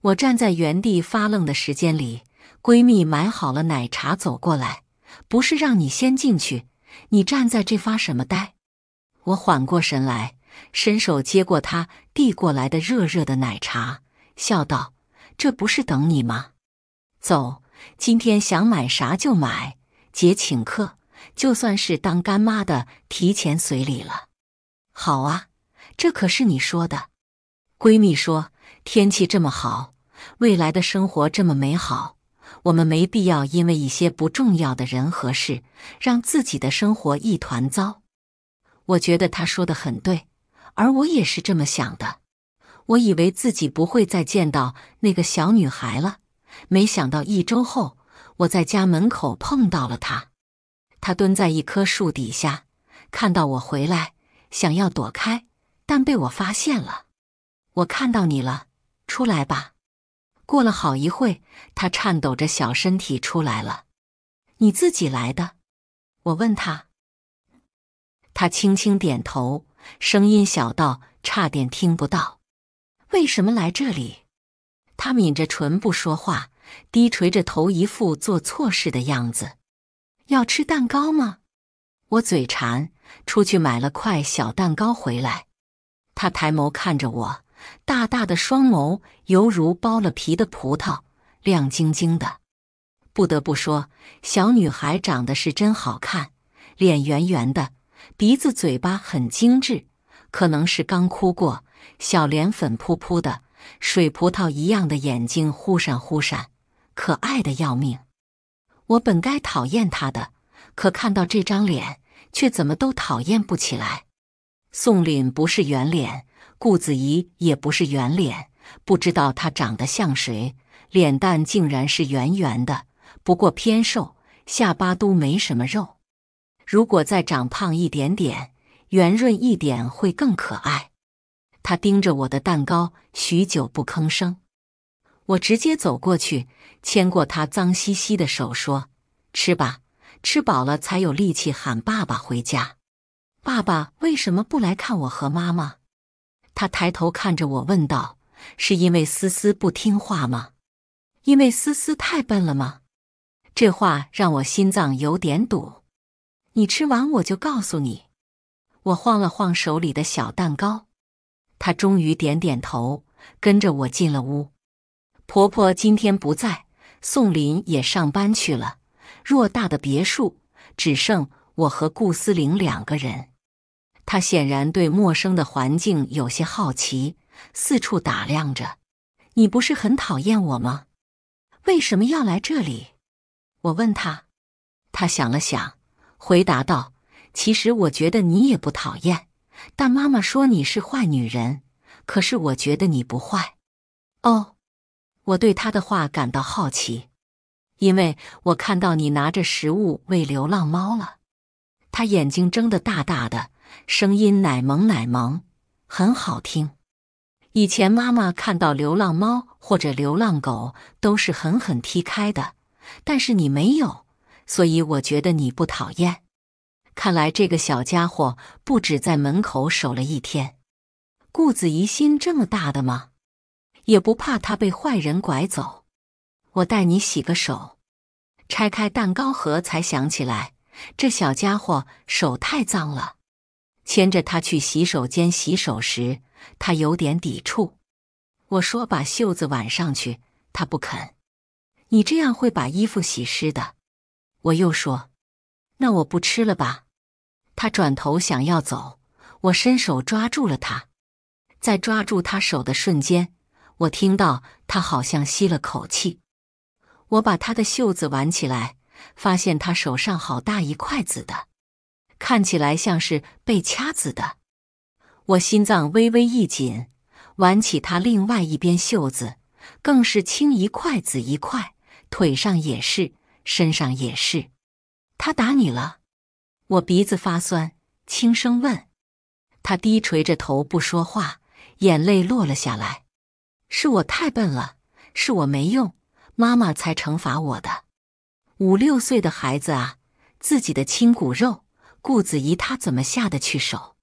我站在原地发愣的时间里，闺蜜买好了奶茶走过来，不是让你先进去，你站在这发什么呆？我缓过神来，伸手接过她递过来的热热的奶茶。笑道：“这不是等你吗？走，今天想买啥就买，姐请客，就算是当干妈的提前随礼了。”好啊，这可是你说的。闺蜜说：“天气这么好，未来的生活这么美好，我们没必要因为一些不重要的人和事，让自己的生活一团糟。”我觉得她说的很对，而我也是这么想的。我以为自己不会再见到那个小女孩了，没想到一周后，我在家门口碰到了她。她蹲在一棵树底下，看到我回来，想要躲开，但被我发现了。我看到你了，出来吧。过了好一会她颤抖着小身体出来了。你自己来的？我问她。她轻轻点头，声音小到差点听不到。为什么来这里？他抿着唇不说话，低垂着头，一副做错事的样子。要吃蛋糕吗？我嘴馋，出去买了块小蛋糕回来。他抬眸看着我，大大的双眸犹如剥了皮的葡萄，亮晶晶的。不得不说，小女孩长得是真好看，脸圆圆的，鼻子嘴巴很精致，可能是刚哭过。小脸粉扑扑的，水葡萄一样的眼睛忽闪忽闪，可爱的要命。我本该讨厌她的，可看到这张脸，却怎么都讨厌不起来。宋凛不是圆脸，顾子怡也不是圆脸，不知道她长得像谁。脸蛋竟然是圆圆的，不过偏瘦，下巴都没什么肉。如果再长胖一点点，圆润一点，会更可爱。他盯着我的蛋糕许久不吭声，我直接走过去，牵过他脏兮兮的手，说：“吃吧，吃饱了才有力气喊爸爸回家。”“爸爸为什么不来看我和妈妈？”他抬头看着我问道：“是因为思思不听话吗？因为思思太笨了吗？”这话让我心脏有点堵。你吃完我就告诉你。我晃了晃手里的小蛋糕。她终于点点头，跟着我进了屋。婆婆今天不在，宋林也上班去了。偌大的别墅，只剩我和顾思玲两个人。他显然对陌生的环境有些好奇，四处打量着。你不是很讨厌我吗？为什么要来这里？我问他。他想了想，回答道：“其实我觉得你也不讨厌。”但妈妈说你是坏女人，可是我觉得你不坏。哦，我对他的话感到好奇，因为我看到你拿着食物喂流浪猫了。他眼睛睁得大大的，声音奶萌奶萌，很好听。以前妈妈看到流浪猫或者流浪狗都是狠狠踢开的，但是你没有，所以我觉得你不讨厌。看来这个小家伙不止在门口守了一天，顾子怡心这么大的吗？也不怕他被坏人拐走？我带你洗个手，拆开蛋糕盒才想起来，这小家伙手太脏了。牵着他去洗手间洗手时，他有点抵触。我说把袖子挽上去，他不肯。你这样会把衣服洗湿的。我又说，那我不吃了吧。他转头想要走，我伸手抓住了他。在抓住他手的瞬间，我听到他好像吸了口气。我把他的袖子挽起来，发现他手上好大一块紫的，看起来像是被掐紫的。我心脏微微一紧，挽起他另外一边袖子，更是青一块紫一块，腿上也是，身上也是。他打你了？我鼻子发酸，轻声问：“他低垂着头不说话，眼泪落了下来。是我太笨了，是我没用，妈妈才惩罚我的。五六岁的孩子啊，自己的亲骨肉，顾子怡他怎么下得去手？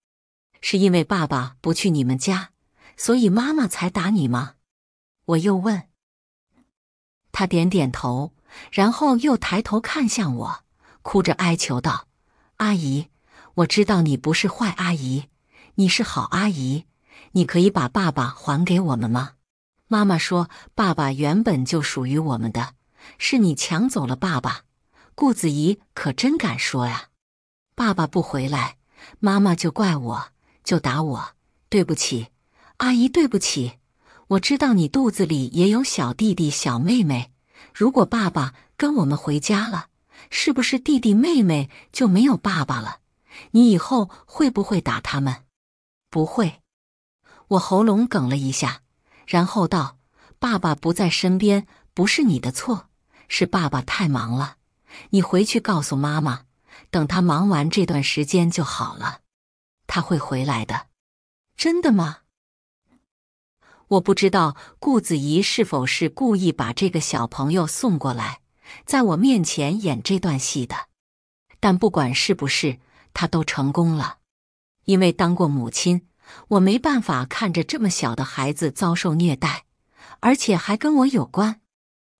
是因为爸爸不去你们家，所以妈妈才打你吗？”我又问。他点点头，然后又抬头看向我，哭着哀求道。阿姨，我知道你不是坏阿姨，你是好阿姨。你可以把爸爸还给我们吗？妈妈说，爸爸原本就属于我们的，是你抢走了爸爸。顾子怡可真敢说呀！爸爸不回来，妈妈就怪我，就打我。对不起，阿姨，对不起。我知道你肚子里也有小弟弟、小妹妹。如果爸爸跟我们回家了。是不是弟弟妹妹就没有爸爸了？你以后会不会打他们？不会。我喉咙哽了一下，然后道：“爸爸不在身边，不是你的错，是爸爸太忙了。你回去告诉妈妈，等他忙完这段时间就好了，他会回来的。”真的吗？我不知道顾子怡是否是故意把这个小朋友送过来。在我面前演这段戏的，但不管是不是，他都成功了。因为当过母亲，我没办法看着这么小的孩子遭受虐待，而且还跟我有关。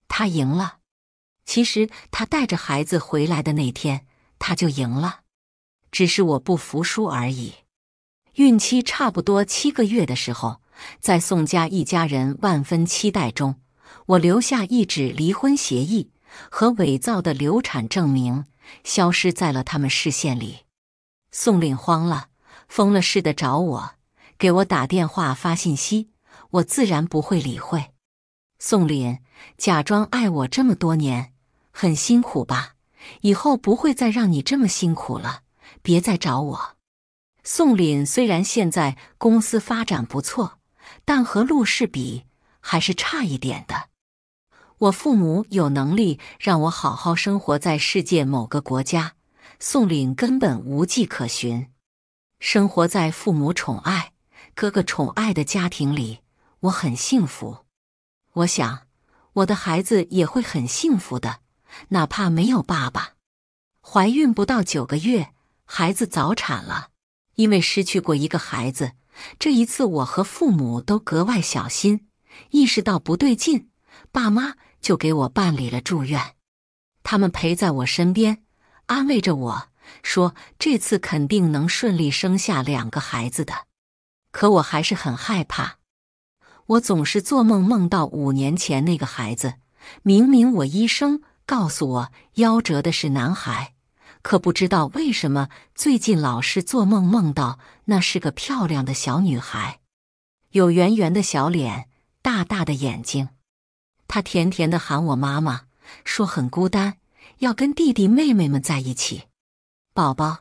他赢了。其实他带着孩子回来的那天，他就赢了，只是我不服输而已。孕期差不多七个月的时候，在宋家一家人万分期待中，我留下一纸离婚协议。和伪造的流产证明消失在了他们视线里。宋林慌了，疯了似的找我，给我打电话发信息，我自然不会理会。宋林假装爱我这么多年，很辛苦吧？以后不会再让你这么辛苦了，别再找我。宋林虽然现在公司发展不错，但和陆氏比还是差一点的。我父母有能力让我好好生活在世界某个国家，宋岭根本无迹可寻。生活在父母宠爱、哥哥宠爱的家庭里，我很幸福。我想我的孩子也会很幸福的，哪怕没有爸爸。怀孕不到九个月，孩子早产了。因为失去过一个孩子，这一次我和父母都格外小心，意识到不对劲。爸妈。就给我办理了住院，他们陪在我身边，安慰着我说：“这次肯定能顺利生下两个孩子的。”可我还是很害怕，我总是做梦梦到五年前那个孩子。明明我医生告诉我夭折的是男孩，可不知道为什么最近老是做梦梦到那是个漂亮的小女孩，有圆圆的小脸，大大的眼睛。他甜甜的喊我妈妈，说很孤单，要跟弟弟妹妹们在一起。宝宝，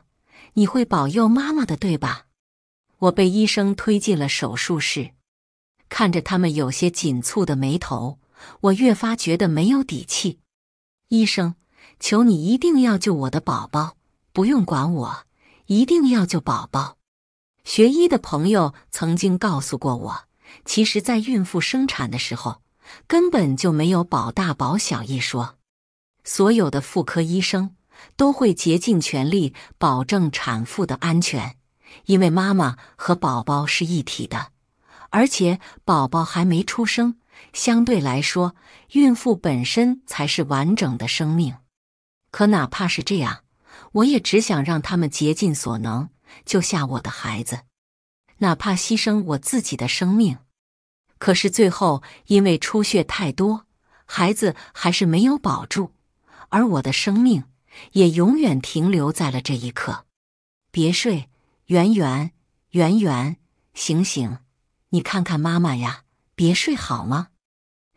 你会保佑妈妈的，对吧？我被医生推进了手术室，看着他们有些紧蹙的眉头，我越发觉得没有底气。医生，求你一定要救我的宝宝，不用管我，一定要救宝宝。学医的朋友曾经告诉过我，其实，在孕妇生产的时候。根本就没有保大保小一说，所有的妇科医生都会竭尽全力保证产妇的安全，因为妈妈和宝宝是一体的，而且宝宝还没出生，相对来说，孕妇本身才是完整的生命。可哪怕是这样，我也只想让他们竭尽所能救下我的孩子，哪怕牺牲我自己的生命。可是最后，因为出血太多，孩子还是没有保住，而我的生命也永远停留在了这一刻。别睡，圆圆圆圆，醒醒，你看看妈妈呀，别睡好吗？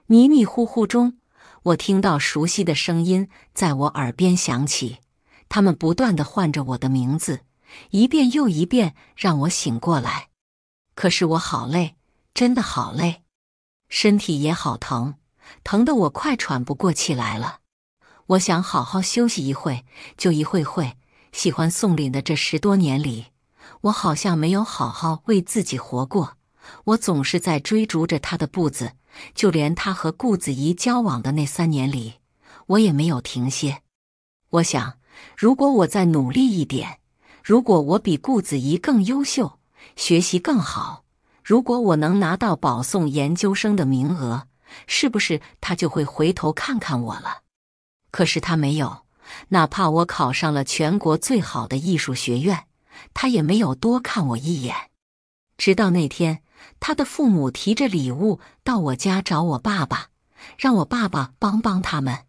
迷迷糊糊中，我听到熟悉的声音在我耳边响起，他们不断的唤着我的名字，一遍又一遍让我醒过来。可是我好累。真的好累，身体也好疼，疼得我快喘不过气来了。我想好好休息一会，就一会会。喜欢宋凛的这十多年里，我好像没有好好为自己活过。我总是在追逐着他的步子，就连他和顾子怡交往的那三年里，我也没有停歇。我想，如果我再努力一点，如果我比顾子怡更优秀，学习更好。如果我能拿到保送研究生的名额，是不是他就会回头看看我了？可是他没有，哪怕我考上了全国最好的艺术学院，他也没有多看我一眼。直到那天，他的父母提着礼物到我家找我爸爸，让我爸爸帮帮他们。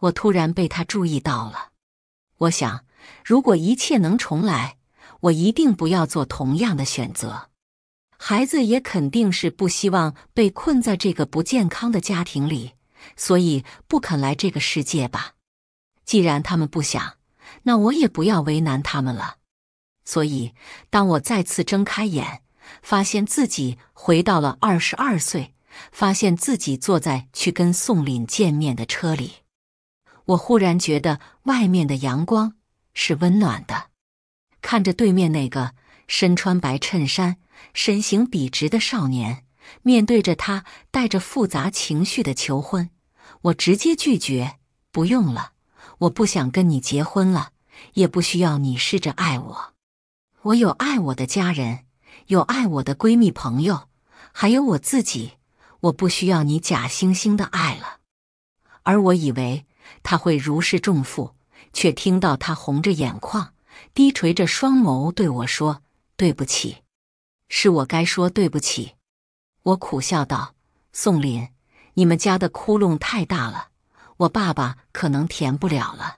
我突然被他注意到了。我想，如果一切能重来，我一定不要做同样的选择。孩子也肯定是不希望被困在这个不健康的家庭里，所以不肯来这个世界吧。既然他们不想，那我也不要为难他们了。所以，当我再次睁开眼，发现自己回到了二十二岁，发现自己坐在去跟宋凛见面的车里，我忽然觉得外面的阳光是温暖的，看着对面那个身穿白衬衫。身形笔直的少年面对着他带着复杂情绪的求婚，我直接拒绝，不用了，我不想跟你结婚了，也不需要你试着爱我。我有爱我的家人，有爱我的闺蜜朋友，还有我自己，我不需要你假惺惺的爱了。而我以为他会如释重负，却听到他红着眼眶，低垂着双眸对我说：“对不起。”是我该说对不起，我苦笑道：“宋林，你们家的窟窿太大了，我爸爸可能填不了了。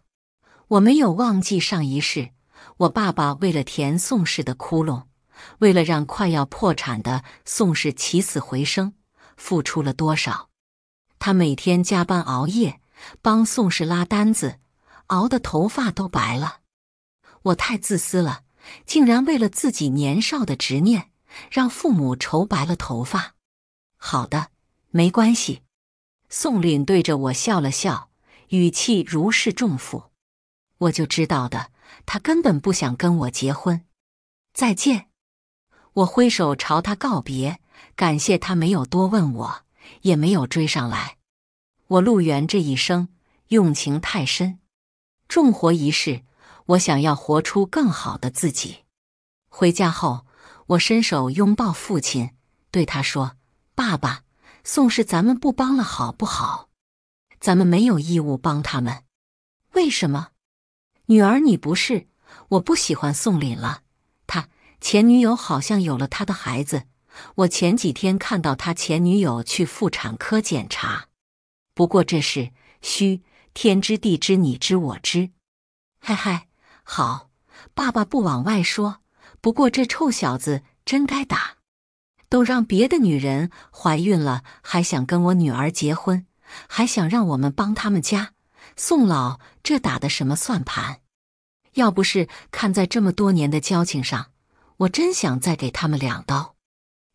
我没有忘记上一世，我爸爸为了填宋氏的窟窿，为了让快要破产的宋氏起死回生，付出了多少。他每天加班熬夜，帮宋氏拉单子，熬得头发都白了。我太自私了，竟然为了自己年少的执念。”让父母愁白了头发。好的，没关系。宋凛对着我笑了笑，语气如释重负。我就知道的，他根本不想跟我结婚。再见。我挥手朝他告别，感谢他没有多问我，也没有追上来。我陆源这一生用情太深，重活一世，我想要活出更好的自己。回家后。我伸手拥抱父亲，对他说：“爸爸，宋氏咱们不帮了，好不好？咱们没有义务帮他们。为什么？女儿，你不是我不喜欢宋凛了。他前女友好像有了他的孩子，我前几天看到他前女友去妇产科检查。不过这事，虚，天知地知你知我知。嗨嗨，好，爸爸不往外说。”不过这臭小子真该打！都让别的女人怀孕了，还想跟我女儿结婚，还想让我们帮他们家宋老，这打的什么算盘？要不是看在这么多年的交情上，我真想再给他们两刀。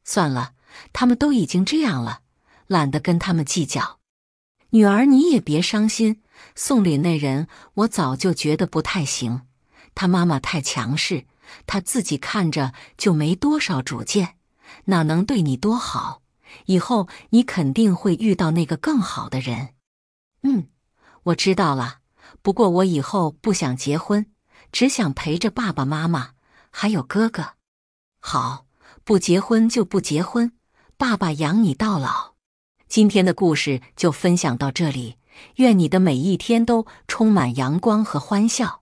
算了，他们都已经这样了，懒得跟他们计较。女儿，你也别伤心。宋林那人，我早就觉得不太行，他妈妈太强势。他自己看着就没多少主见，哪能对你多好？以后你肯定会遇到那个更好的人。嗯，我知道了。不过我以后不想结婚，只想陪着爸爸妈妈还有哥哥。好，不结婚就不结婚，爸爸养你到老。今天的故事就分享到这里，愿你的每一天都充满阳光和欢笑。